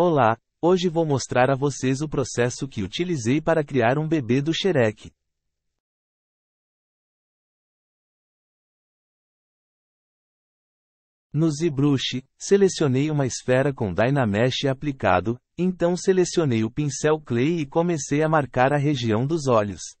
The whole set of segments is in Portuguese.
Olá, hoje vou mostrar a vocês o processo que utilizei para criar um bebê do Xerec. No ZBrush, selecionei uma esfera com Dynamesh aplicado, então selecionei o pincel Clay e comecei a marcar a região dos olhos.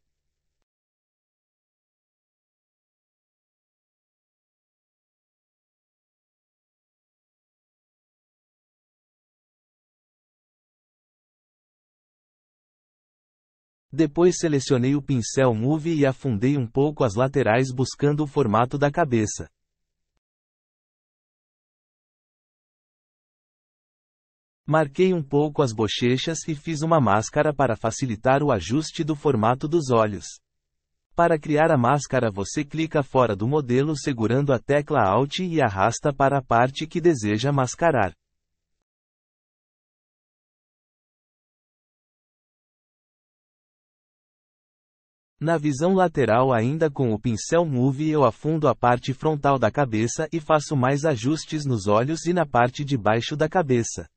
Depois selecionei o pincel Move e afundei um pouco as laterais buscando o formato da cabeça. Marquei um pouco as bochechas e fiz uma máscara para facilitar o ajuste do formato dos olhos. Para criar a máscara você clica fora do modelo segurando a tecla Alt e arrasta para a parte que deseja mascarar. Na visão lateral ainda com o pincel Move eu afundo a parte frontal da cabeça e faço mais ajustes nos olhos e na parte de baixo da cabeça.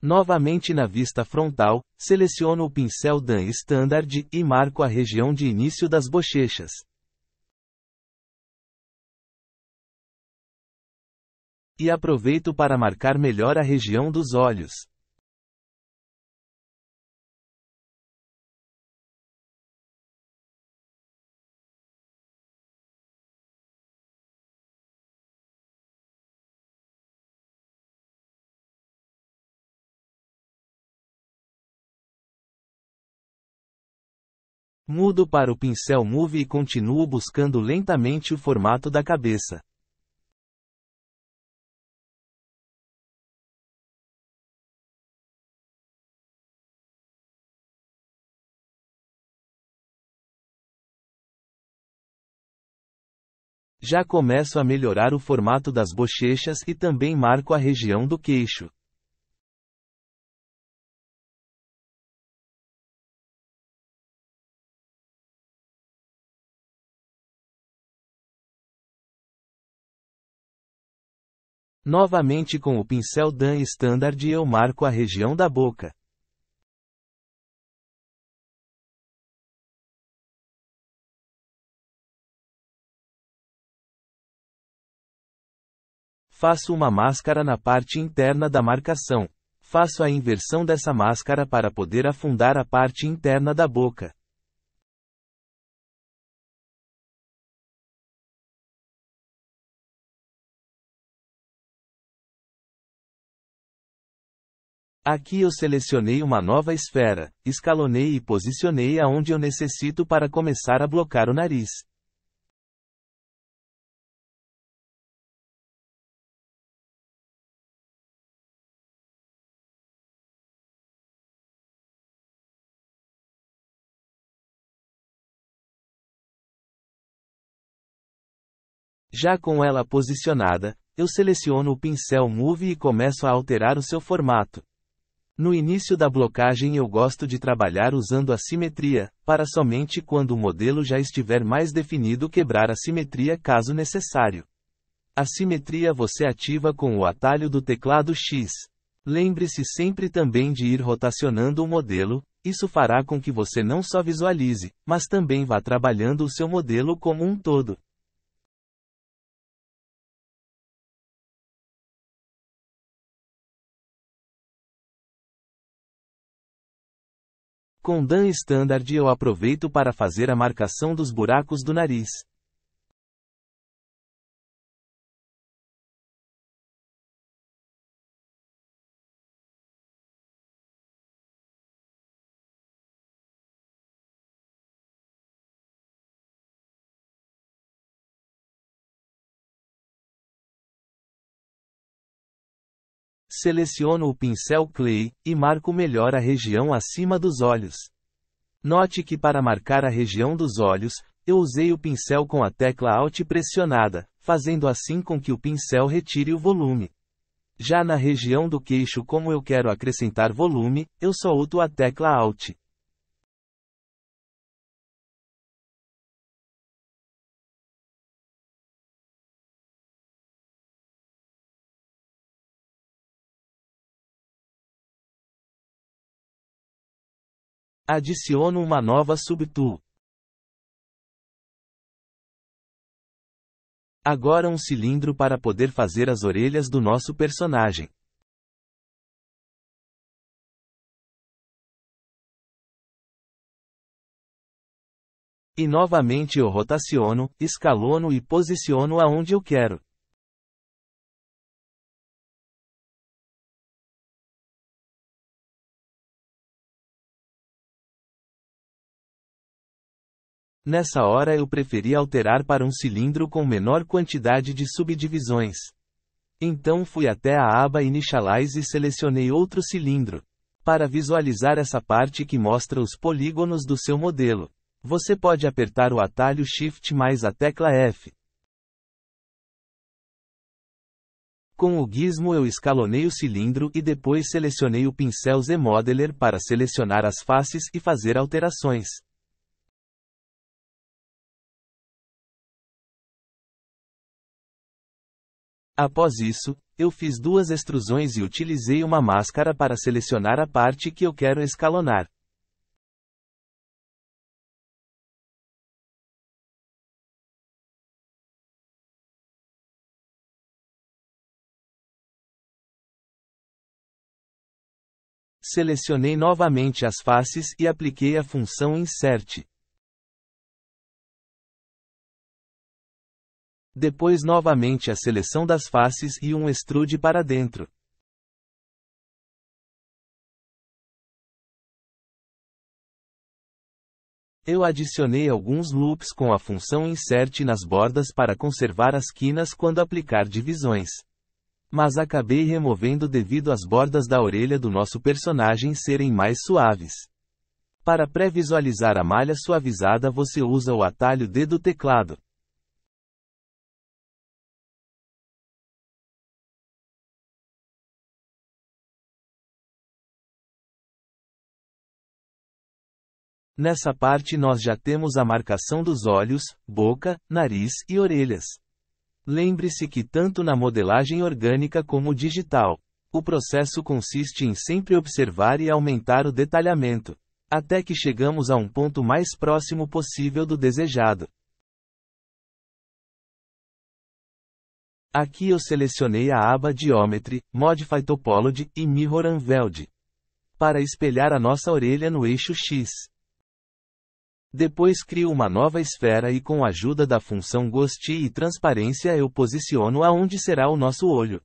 Novamente na vista frontal, seleciono o pincel Dan Standard e marco a região de início das bochechas. E aproveito para marcar melhor a região dos olhos. Mudo para o pincel Move e continuo buscando lentamente o formato da cabeça. Já começo a melhorar o formato das bochechas e também marco a região do queixo. Novamente com o pincel Dan Standard eu marco a região da boca. Faço uma máscara na parte interna da marcação. Faço a inversão dessa máscara para poder afundar a parte interna da boca. Aqui eu selecionei uma nova esfera, escalonei e posicionei aonde eu necessito para começar a blocar o nariz. Já com ela posicionada, eu seleciono o pincel Move e começo a alterar o seu formato. No início da blocagem eu gosto de trabalhar usando a simetria, para somente quando o modelo já estiver mais definido quebrar a simetria caso necessário. A simetria você ativa com o atalho do teclado X. Lembre-se sempre também de ir rotacionando o modelo, isso fará com que você não só visualize, mas também vá trabalhando o seu modelo como um todo. Com Dan Standard eu aproveito para fazer a marcação dos buracos do nariz. seleciono o pincel Clay e marco melhor a região acima dos olhos. Note que para marcar a região dos olhos, eu usei o pincel com a tecla Alt pressionada, fazendo assim com que o pincel retire o volume. Já na região do queixo como eu quero acrescentar volume, eu só uso a tecla Alt. Adiciono uma nova subtool. Agora um cilindro para poder fazer as orelhas do nosso personagem. E novamente eu rotaciono, escalono e posiciono aonde eu quero. Nessa hora eu preferi alterar para um cilindro com menor quantidade de subdivisões. Então fui até a aba Initialize e selecionei outro cilindro. Para visualizar essa parte que mostra os polígonos do seu modelo, você pode apertar o atalho Shift mais a tecla F. Com o gizmo eu escalonei o cilindro e depois selecionei o pincel Z-Modeler para selecionar as faces e fazer alterações. Após isso, eu fiz duas extrusões e utilizei uma máscara para selecionar a parte que eu quero escalonar. Selecionei novamente as faces e apliquei a função Insert. Depois novamente a seleção das faces e um extrude para dentro. Eu adicionei alguns loops com a função insert nas bordas para conservar as quinas quando aplicar divisões. Mas acabei removendo devido às bordas da orelha do nosso personagem serem mais suaves. Para pré-visualizar a malha suavizada você usa o atalho D do teclado. Nessa parte nós já temos a marcação dos olhos, boca, nariz e orelhas. Lembre-se que tanto na modelagem orgânica como digital, o processo consiste em sempre observar e aumentar o detalhamento, até que chegamos a um ponto mais próximo possível do desejado. Aqui eu selecionei a aba Geometry, Modify Topology e Mirror Unveiled. Para espelhar a nossa orelha no eixo X. Depois crio uma nova esfera e com a ajuda da função Ghost e transparência eu posiciono aonde será o nosso olho.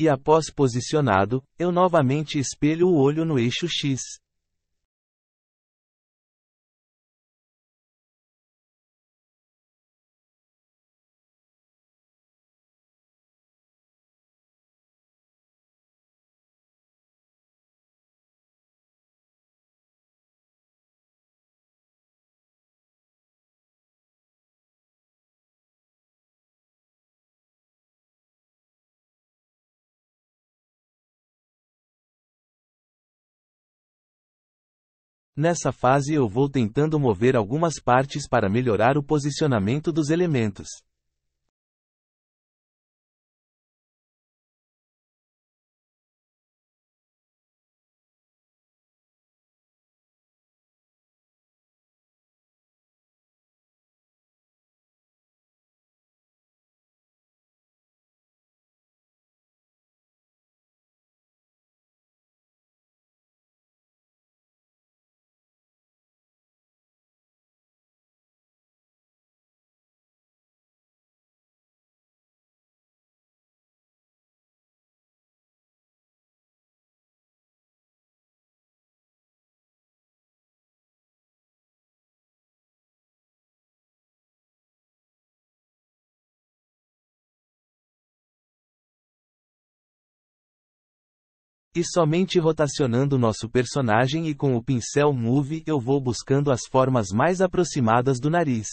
E após posicionado, eu novamente espelho o olho no eixo X. Nessa fase eu vou tentando mover algumas partes para melhorar o posicionamento dos elementos. E somente rotacionando nosso personagem e com o pincel Move eu vou buscando as formas mais aproximadas do nariz.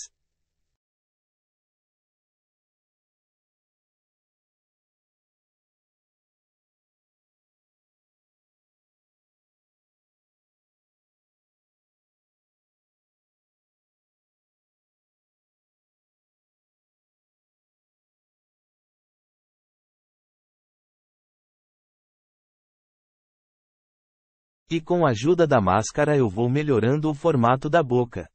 E com a ajuda da máscara eu vou melhorando o formato da boca.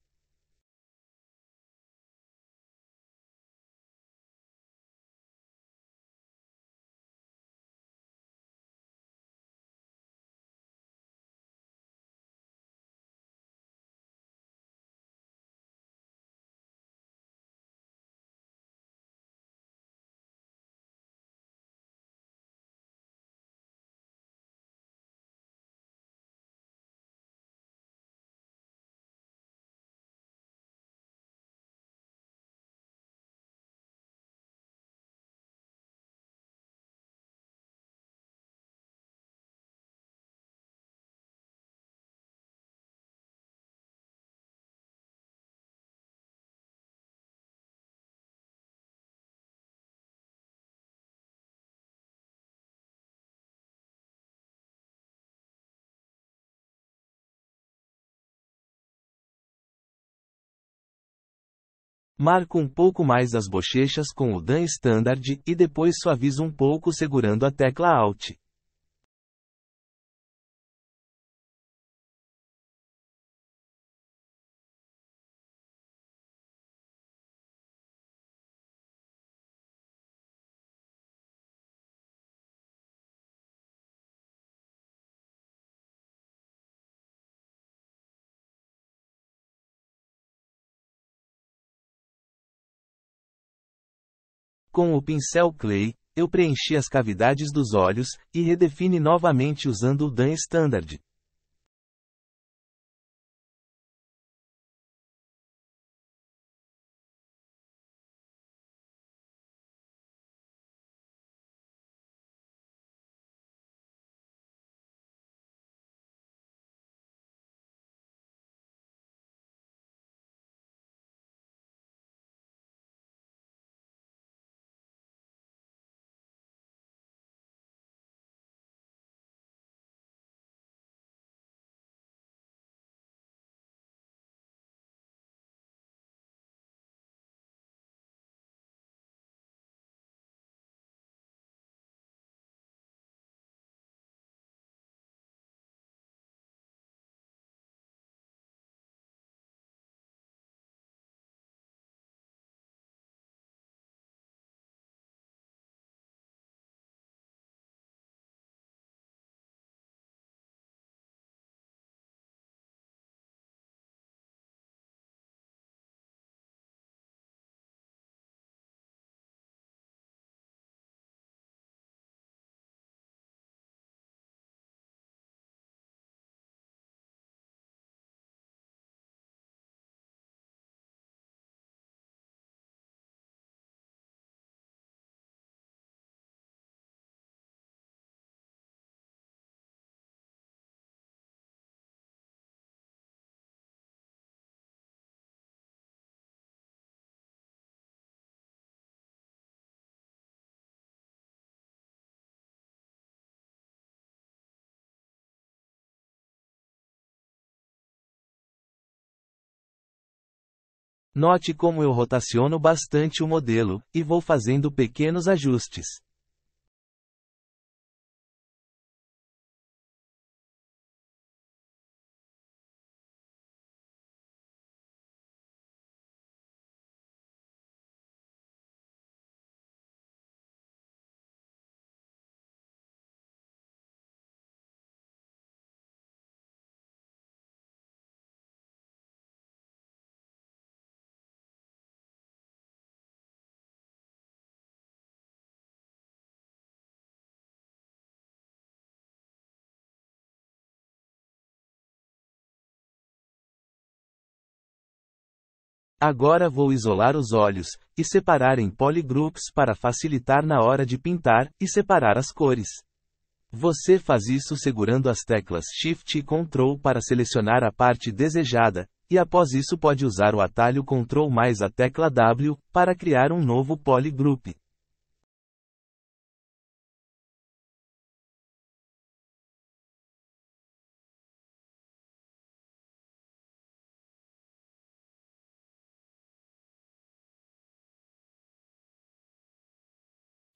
Marco um pouco mais as bochechas com o Dan Standard e depois suavizo um pouco segurando a tecla Alt. Com o pincel Clay, eu preenchi as cavidades dos olhos, e redefine novamente usando o Dan Standard. Note como eu rotaciono bastante o modelo, e vou fazendo pequenos ajustes. Agora vou isolar os olhos, e separar em polygroups para facilitar na hora de pintar, e separar as cores. Você faz isso segurando as teclas Shift e Ctrl para selecionar a parte desejada, e após isso pode usar o atalho Ctrl mais a tecla W, para criar um novo polygroup.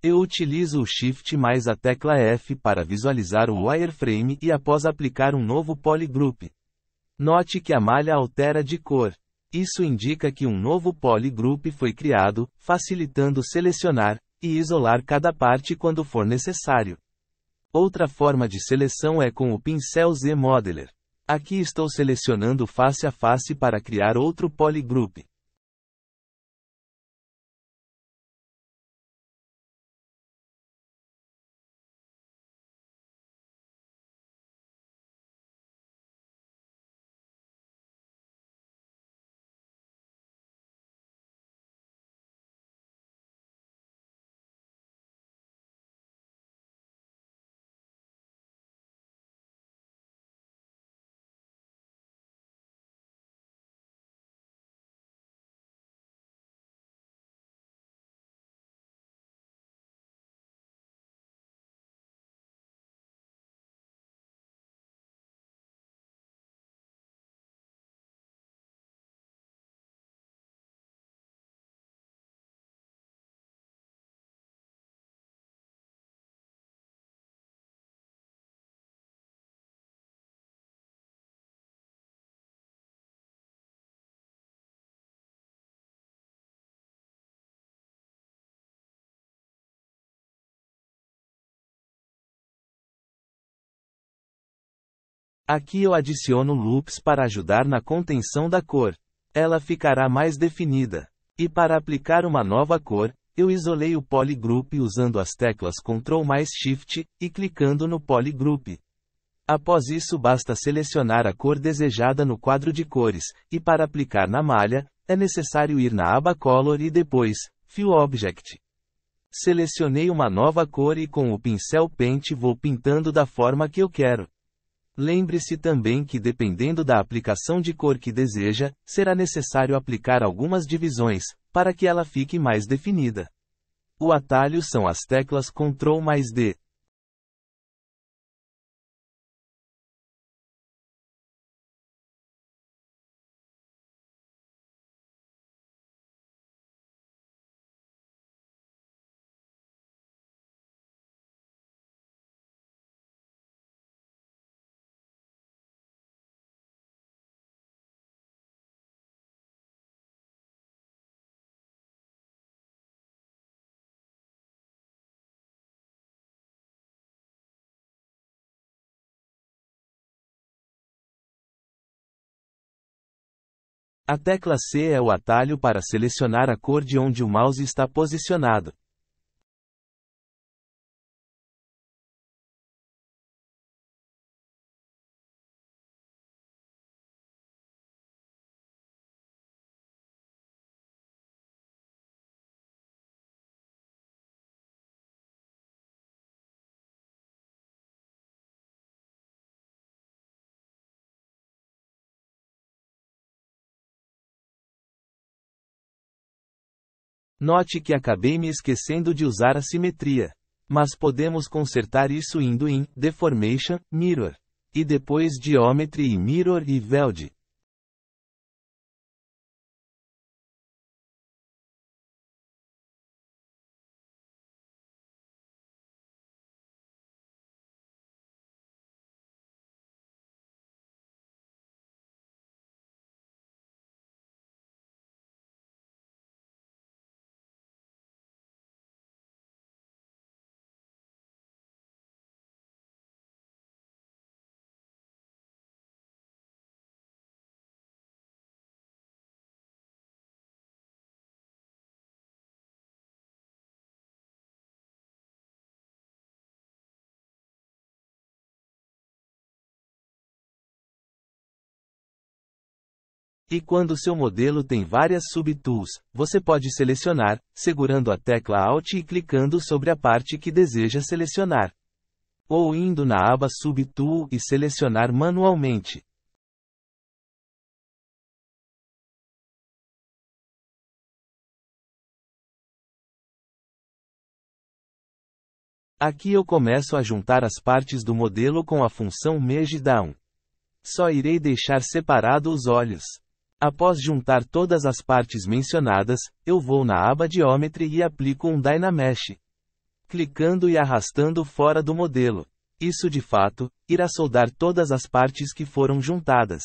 Eu utilizo o Shift mais a tecla F para visualizar o wireframe e após aplicar um novo polygroup. Note que a malha altera de cor. Isso indica que um novo polygroup foi criado, facilitando selecionar e isolar cada parte quando for necessário. Outra forma de seleção é com o pincel Z Modeler. Aqui estou selecionando face a face para criar outro polygroup. Aqui eu adiciono loops para ajudar na contenção da cor. Ela ficará mais definida. E para aplicar uma nova cor, eu isolei o polygroup usando as teclas Ctrl mais Shift, e clicando no polygroup. Após isso basta selecionar a cor desejada no quadro de cores, e para aplicar na malha, é necessário ir na aba Color e depois, Fill Object. Selecionei uma nova cor e com o pincel Paint vou pintando da forma que eu quero. Lembre-se também que, dependendo da aplicação de cor que deseja, será necessário aplicar algumas divisões, para que ela fique mais definida. O atalho são as teclas Ctrl mais D, A tecla C é o atalho para selecionar a cor de onde o mouse está posicionado. Note que acabei me esquecendo de usar a simetria. Mas podemos consertar isso indo em Deformation, Mirror. E depois Geometry e Mirror e Weld. E quando seu modelo tem várias subtools, você pode selecionar, segurando a tecla Alt e clicando sobre a parte que deseja selecionar. Ou indo na aba Subtool e selecionar manualmente. Aqui eu começo a juntar as partes do modelo com a função Merge Down. Só irei deixar separados os olhos. Após juntar todas as partes mencionadas, eu vou na aba Geometry e aplico um Dynamesh. Clicando e arrastando fora do modelo. Isso de fato, irá soldar todas as partes que foram juntadas.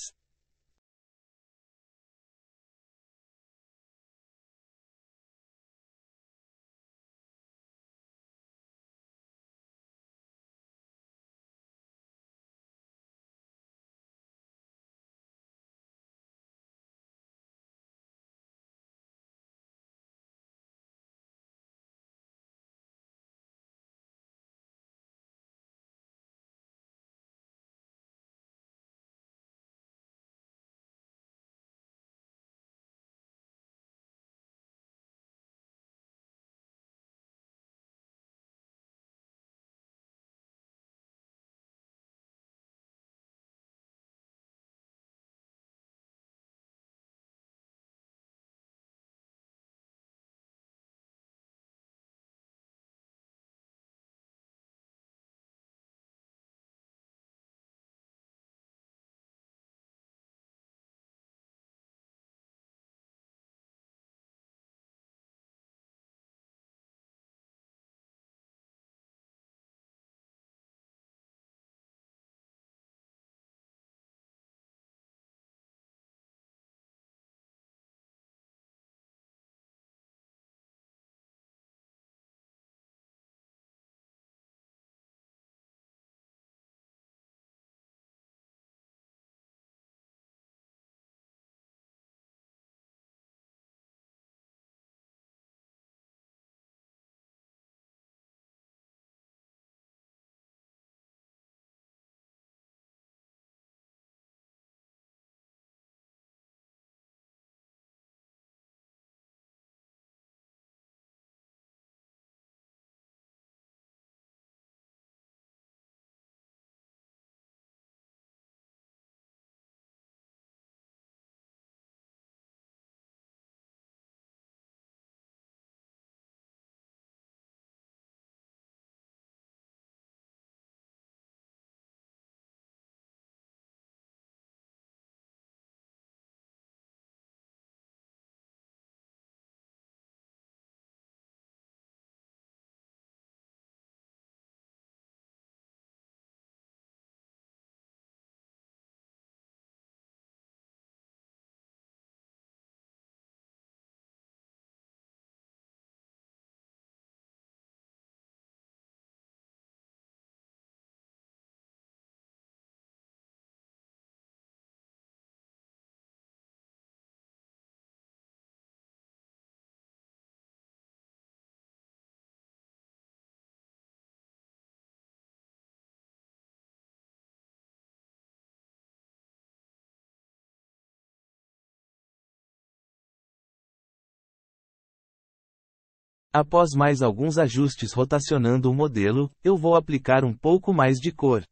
Após mais alguns ajustes rotacionando o modelo, eu vou aplicar um pouco mais de cor.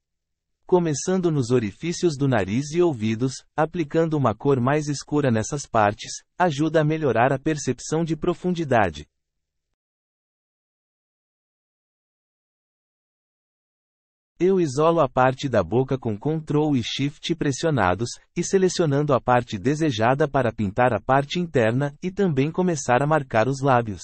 Começando nos orifícios do nariz e ouvidos, aplicando uma cor mais escura nessas partes, ajuda a melhorar a percepção de profundidade. Eu isolo a parte da boca com Ctrl e Shift pressionados, e selecionando a parte desejada para pintar a parte interna e também começar a marcar os lábios.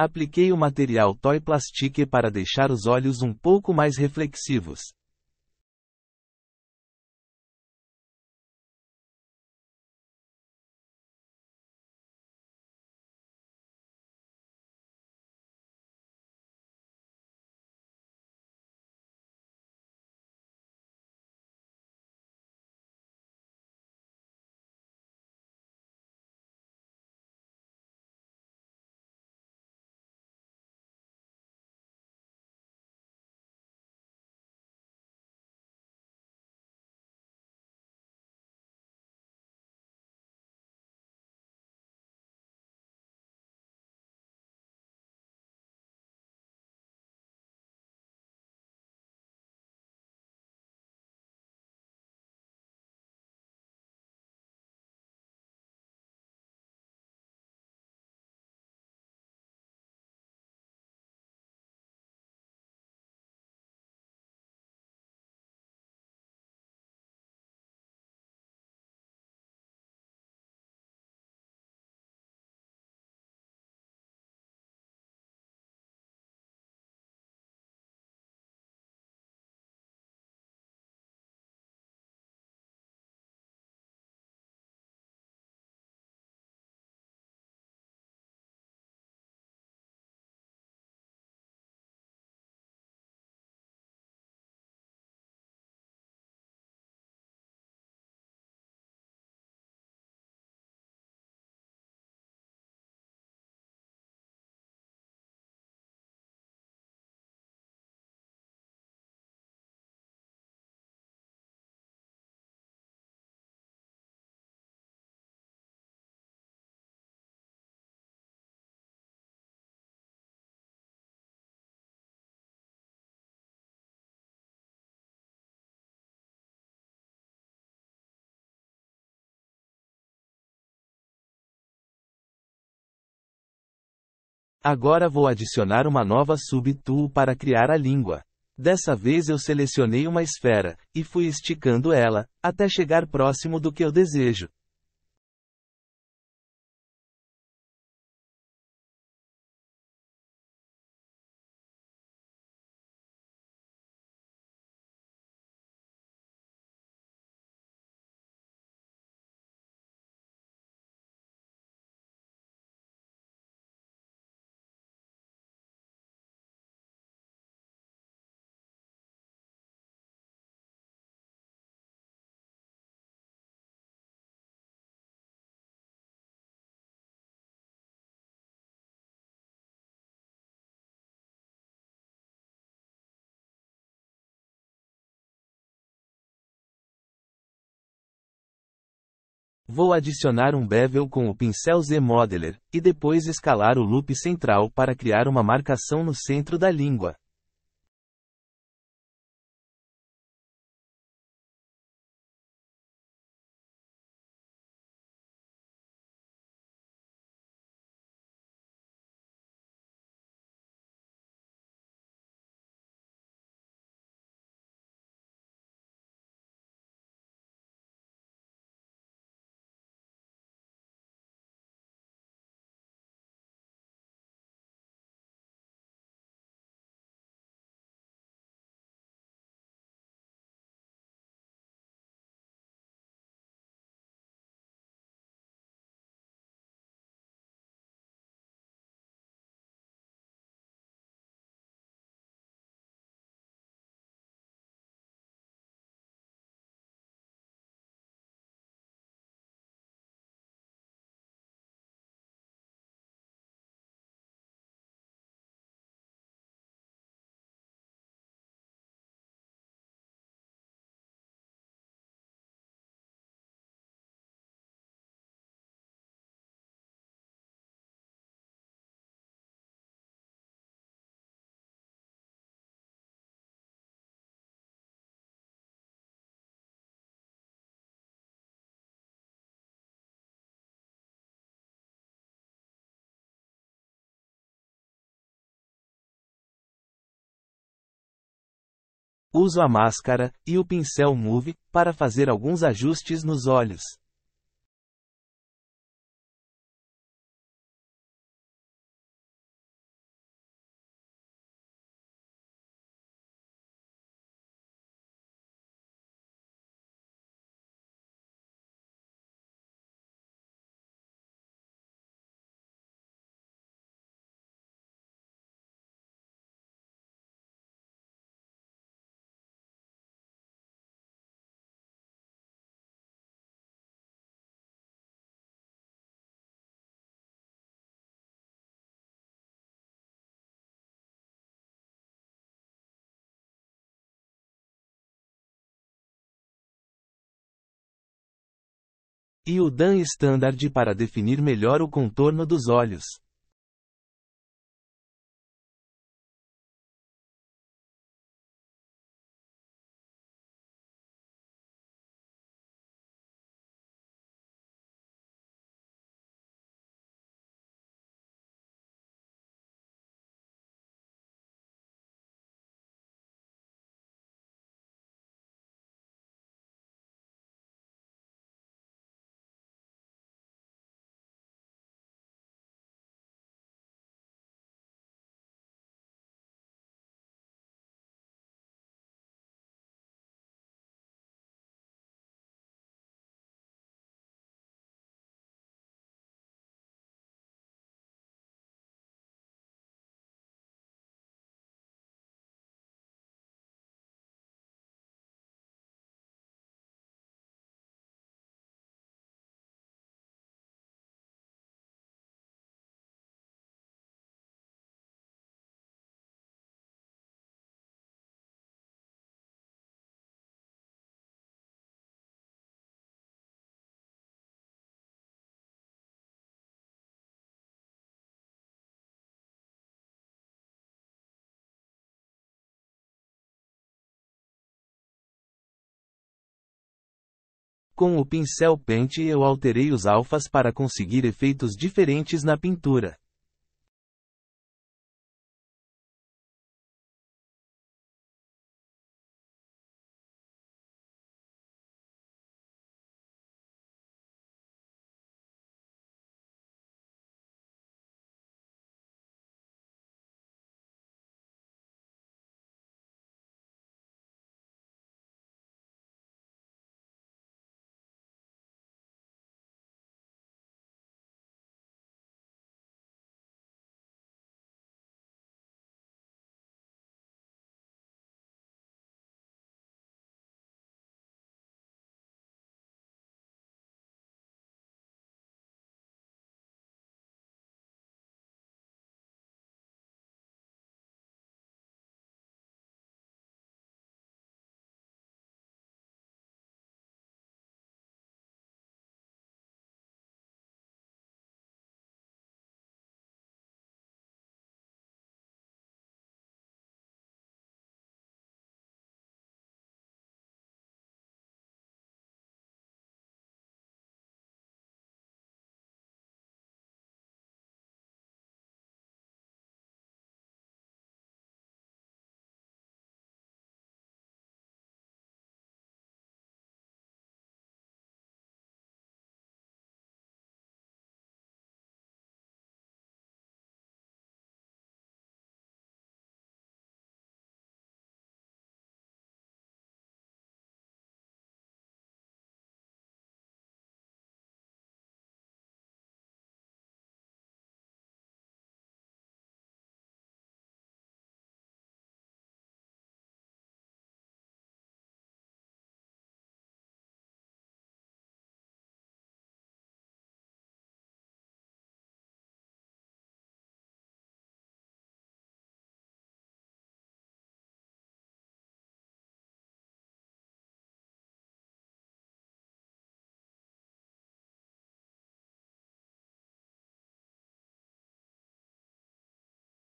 Apliquei o material Toy Plastique para deixar os olhos um pouco mais reflexivos. Agora vou adicionar uma nova subtool para criar a língua. Dessa vez eu selecionei uma esfera, e fui esticando ela, até chegar próximo do que eu desejo. Vou adicionar um bevel com o pincel Z Modeler, e depois escalar o loop central para criar uma marcação no centro da língua. Uso a máscara e o pincel Move para fazer alguns ajustes nos olhos. e o Dan Standard para definir melhor o contorno dos olhos. Com o pincel pente eu alterei os alfas para conseguir efeitos diferentes na pintura.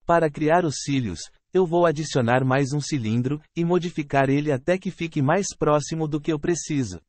Para criar os cílios, eu vou adicionar mais um cilindro e modificar ele até que fique mais próximo do que eu preciso.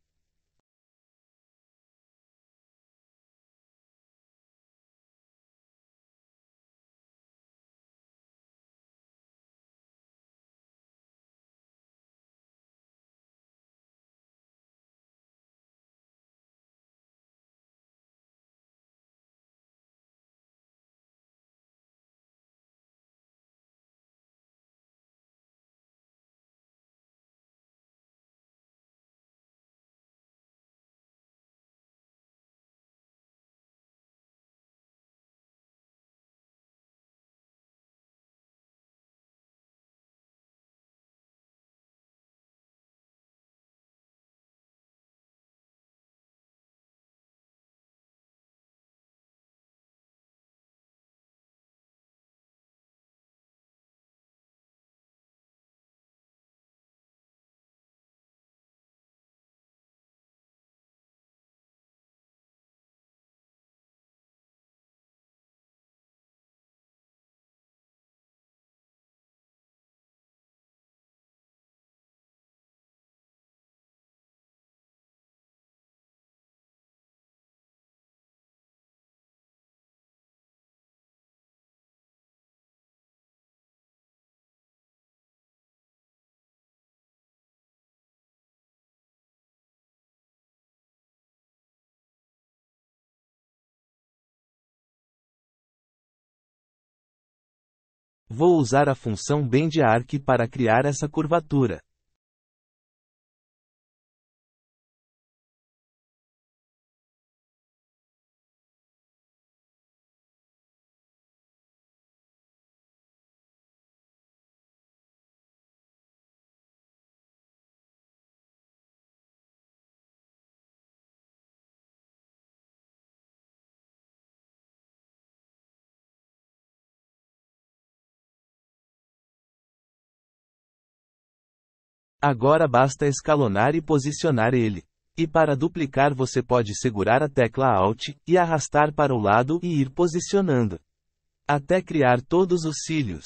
Vou usar a função bend arc para criar essa curvatura. Agora basta escalonar e posicionar ele. E para duplicar você pode segurar a tecla Alt e arrastar para o lado e ir posicionando. Até criar todos os cílios.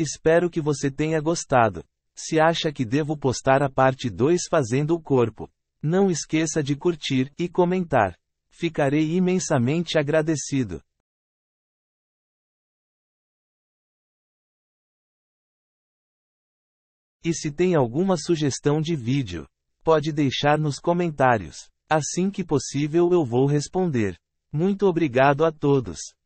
Espero que você tenha gostado. Se acha que devo postar a parte 2 fazendo o corpo, não esqueça de curtir e comentar. Ficarei imensamente agradecido. E se tem alguma sugestão de vídeo, pode deixar nos comentários. Assim que possível eu vou responder. Muito obrigado a todos.